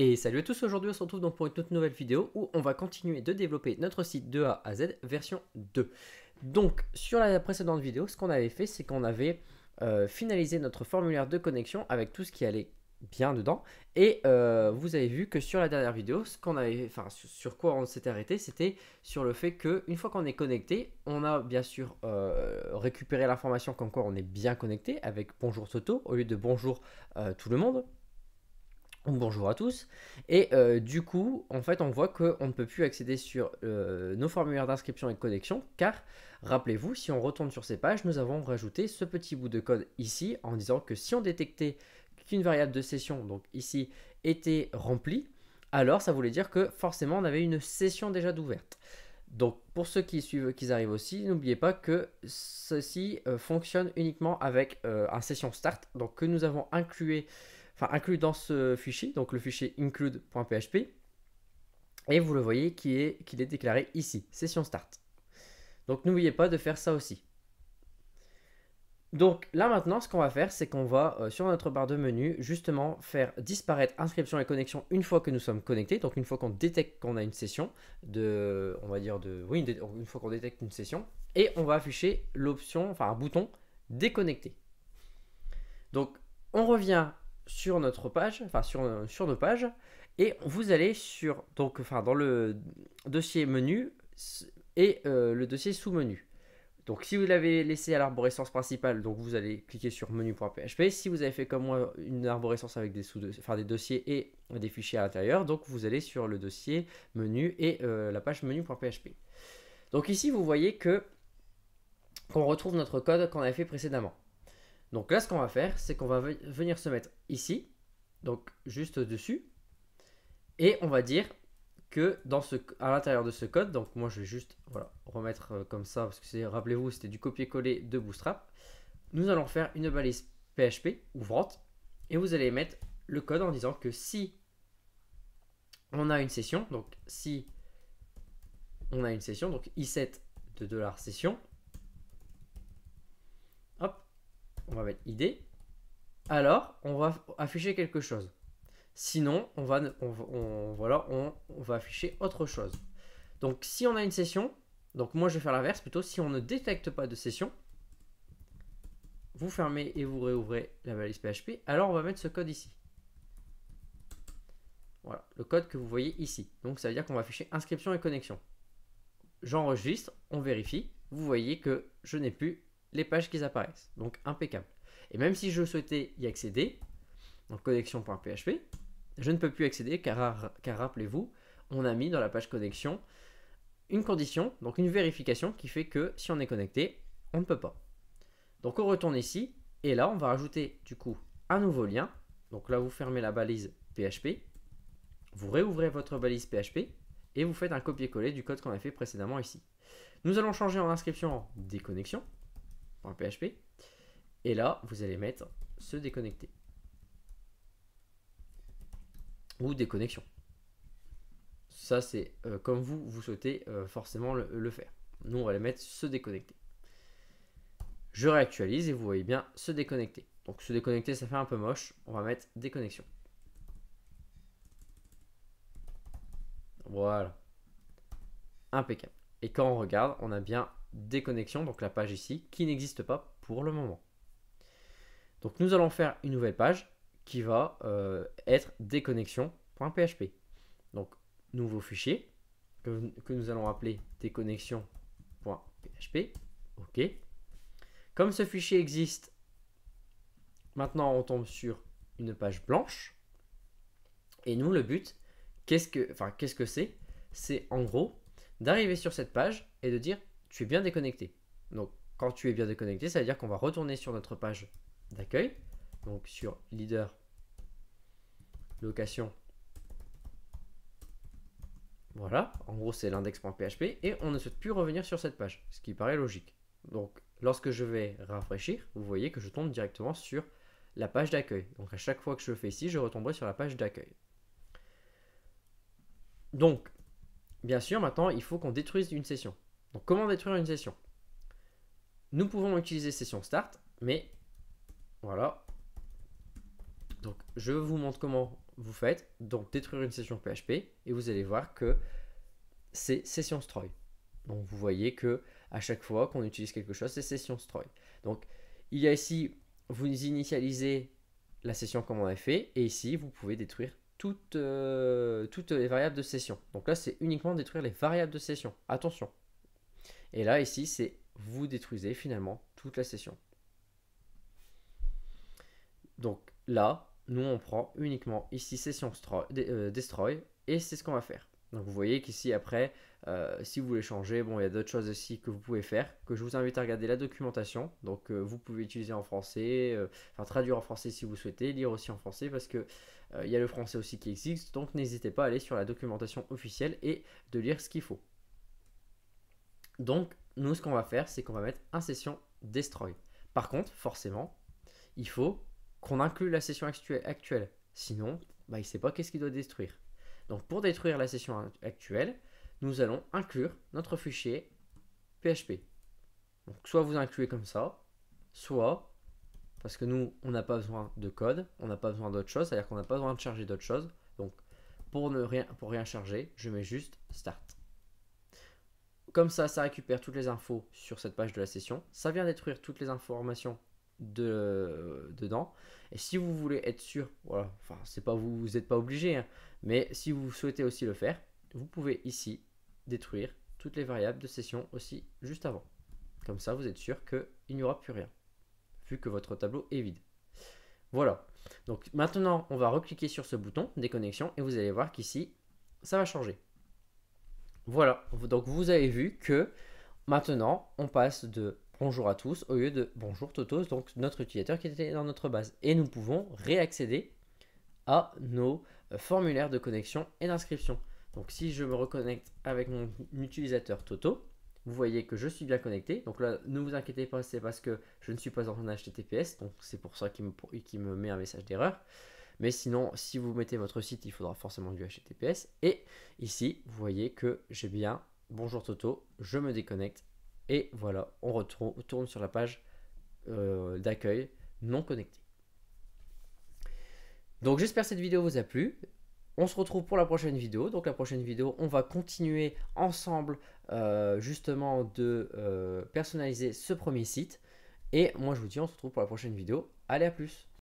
Et salut à tous, aujourd'hui on se retrouve donc pour une toute nouvelle vidéo où on va continuer de développer notre site de A à Z version 2. Donc sur la précédente vidéo, ce qu'on avait fait, c'est qu'on avait euh, finalisé notre formulaire de connexion avec tout ce qui allait bien dedans. Et euh, vous avez vu que sur la dernière vidéo, ce qu'on avait, enfin sur, quoi on s'était arrêté, c'était sur le fait que une fois qu'on est connecté, on a bien sûr euh, récupéré l'information comme quoi on est bien connecté avec Bonjour Soto au lieu de Bonjour tout le monde bonjour à tous. Et euh, du coup, en fait, on voit qu'on ne peut plus accéder sur euh, nos formulaires d'inscription et de connexion, car rappelez-vous, si on retourne sur ces pages, nous avons rajouté ce petit bout de code ici en disant que si on détectait qu'une variable de session, donc ici, était remplie, alors ça voulait dire que forcément on avait une session déjà d'ouverte. Donc pour ceux qui suivent, qui arrivent aussi, n'oubliez pas que ceci euh, fonctionne uniquement avec un session start, donc que nous avons inclué enfin inclus dans ce fichier, donc le fichier include.php, et vous le voyez qui est, qu'il est déclaré ici, session start. Donc n'oubliez pas de faire ça aussi. Donc là maintenant, ce qu'on va faire, c'est qu'on va euh, sur notre barre de menu justement faire disparaître inscription et connexion une fois que nous sommes connectés, donc une fois qu'on détecte qu'on a une session de, on va dire de, oui, une fois qu'on détecte une session, et on va afficher l'option, enfin un bouton déconnecter. Donc on revient sur notre page, enfin sur, euh, sur nos pages, et vous allez sur, donc, enfin, dans le dossier menu et euh, le dossier sous-menu. Donc si vous l'avez laissé à l'arborescence principale, donc vous allez cliquer sur menu.php. Si vous avez fait comme moi une arborescence avec des, sous des dossiers et des fichiers à l'intérieur, donc vous allez sur le dossier menu et euh, la page menu.php. Donc ici vous voyez que qu'on retrouve notre code qu'on avait fait précédemment. Donc là, ce qu'on va faire, c'est qu'on va venir se mettre ici, donc juste dessus, et on va dire que dans ce, à l'intérieur de ce code, donc moi je vais juste remettre euh, comme ça, parce que rappelez-vous, c'était du copier-coller de Bootstrap, nous allons faire une balise PHP ouvrante, et vous allez mettre le code en disant que si on a une session, donc si on a une session, donc i7 de session, mettre ID. Alors, on va afficher quelque chose. Sinon, on va, on, on, voilà, on, va afficher autre chose. Donc, si on a une session, donc moi je vais faire l'inverse plutôt, si on ne détecte pas de session, vous fermez et vous réouvrez la valise PHP, alors on va mettre ce code ici. Voilà, le code que vous voyez ici. Donc ça veut dire qu'on va afficher inscription et connexion. J'enregistre, on vérifie. Vous voyez que je n'ai plus les pages qui apparaissent. Donc impeccable. Et même si je souhaitais y accéder, donc connexion.php, je ne peux plus accéder car, ah, car rappelez-vous, on a mis dans la page connexion une condition, donc une vérification qui fait que si on est connecté, on ne peut pas. Donc on retourne ici et là on va rajouter du coup un nouveau lien. Donc là vous fermez la balise PHP, vous réouvrez votre balise PHP et vous faites un copier-coller du code qu'on a fait précédemment ici. Nous allons changer en inscription des connexions PHP. Et là, vous allez mettre se déconnecter. Ou déconnexion. Ça, c'est euh, comme vous, vous souhaitez euh, forcément le, le, faire. Nous, on va les mettre se déconnecter. Je réactualise et vous voyez bien se déconnecter. Donc se déconnecter, ça fait un peu moche. On va mettre déconnexion. Voilà. Impeccable. Et quand on regarde, on a bien déconnexion, donc la page ici, qui n'existe pas pour le moment. Donc nous allons faire une nouvelle page qui va euh, être déconnexion.php. Donc nouveau fichier que, nous allons appeler déconnexion.php. OK. Comme ce fichier existe, maintenant on tombe sur une page blanche. Et nous, le but, qu'est-ce que enfin, qu'est-ce que c'est C'est en gros d'arriver sur cette page et de dire tu es bien déconnecté. Donc, quand tu es bien déconnecté, ça veut dire qu'on va retourner sur notre page d'accueil, donc sur leader, location. Voilà, en gros c'est l'index.php et on ne souhaite plus revenir sur cette page, ce qui paraît logique. Donc lorsque je vais rafraîchir, vous voyez que je tombe directement sur la page d'accueil. Donc à chaque fois que je fais ici, je retomberai sur la page d'accueil. Donc, bien sûr, maintenant, il faut qu'on détruise une session. Donc comment détruire une session Nous pouvons utiliser session start, mais voilà. Donc je vous montre comment vous faites. Donc détruire une session PHP et vous allez voir que c'est session Donc vous voyez que à chaque fois qu'on utilise quelque chose, c'est session Donc il y a ici, vous initialisez la session comme on l'a fait, et ici vous pouvez détruire toutes, euh, toutes les variables de session. Donc là c'est uniquement détruire les variables de session. Attention, et là, ici, c'est vous détruisez finalement toute la session. Donc là, nous, on prend uniquement ici session euh, destroy et c'est ce qu'on va faire. Donc vous voyez qu'ici après, euh, si vous voulez changer, bon, il y a d'autres choses aussi que vous pouvez faire, que je vous invite à regarder la documentation. Donc euh, vous pouvez utiliser en français, enfin traduire en français si vous souhaitez, lire aussi en français parce que il y a le français aussi qui existe. Donc n'hésitez pas à aller sur la documentation officielle et de lire ce qu'il faut. Donc, nous, ce qu'on va faire, c'est qu'on va mettre session Destroy. Par contre, forcément, il faut qu'on inclue la session actuelle. Sinon, bah, il ne sait pas qu'est-ce qu'il doit détruire. Donc, pour détruire la session actuelle, nous allons inclure notre fichier PHP. Donc, soit vous incluez comme ça, soit, parce que nous, on n'a pas besoin de code, on n'a pas besoin d'autre chose, c'est-à-dire qu'on n'a pas besoin de charger d'autre chose. Donc, pour, ne rien, pour rien charger, je mets juste Start. Comme ça, ça récupère toutes les infos sur cette page de la session. Ça vient détruire toutes les informations de, euh, dedans. Et si vous voulez être sûr, voilà, enfin, c'est pas vous, vous n'êtes pas obligé, hein. mais si vous souhaitez aussi le faire, vous pouvez ici détruire toutes les variables de session aussi juste avant. Comme ça, vous êtes sûr qu'il n'y aura plus rien, vu que votre tableau est vide. Voilà. Donc maintenant, on va recliquer sur ce bouton déconnexion et vous allez voir qu'ici, ça va changer. Voilà, donc vous avez vu que maintenant on passe de bonjour à tous au lieu de bonjour Toto, donc notre utilisateur qui était dans notre base. Et nous pouvons réaccéder à nos euh, formulaires de connexion et d'inscription. Donc si je me reconnecte avec mon utilisateur Toto, vous voyez que je suis bien connecté. Donc là, ne vous inquiétez pas, c'est parce que je ne suis pas en HTTPS, donc c'est pour ça qu'il me met un message d'erreur. Mais sinon, si vous mettez votre site, il faudra forcément du HTTPS. Et ici, vous voyez que j'ai bien Bonjour Toto, je me déconnecte. Et voilà, on retourne, sur la page euh, d'accueil non connectée. Donc j'espère que cette vidéo vous a plu. On se retrouve pour la prochaine vidéo. Donc la prochaine vidéo, on va continuer ensemble euh, justement de euh, personnaliser ce premier site. Et moi je vous dis, on se retrouve pour la prochaine vidéo. Allez à plus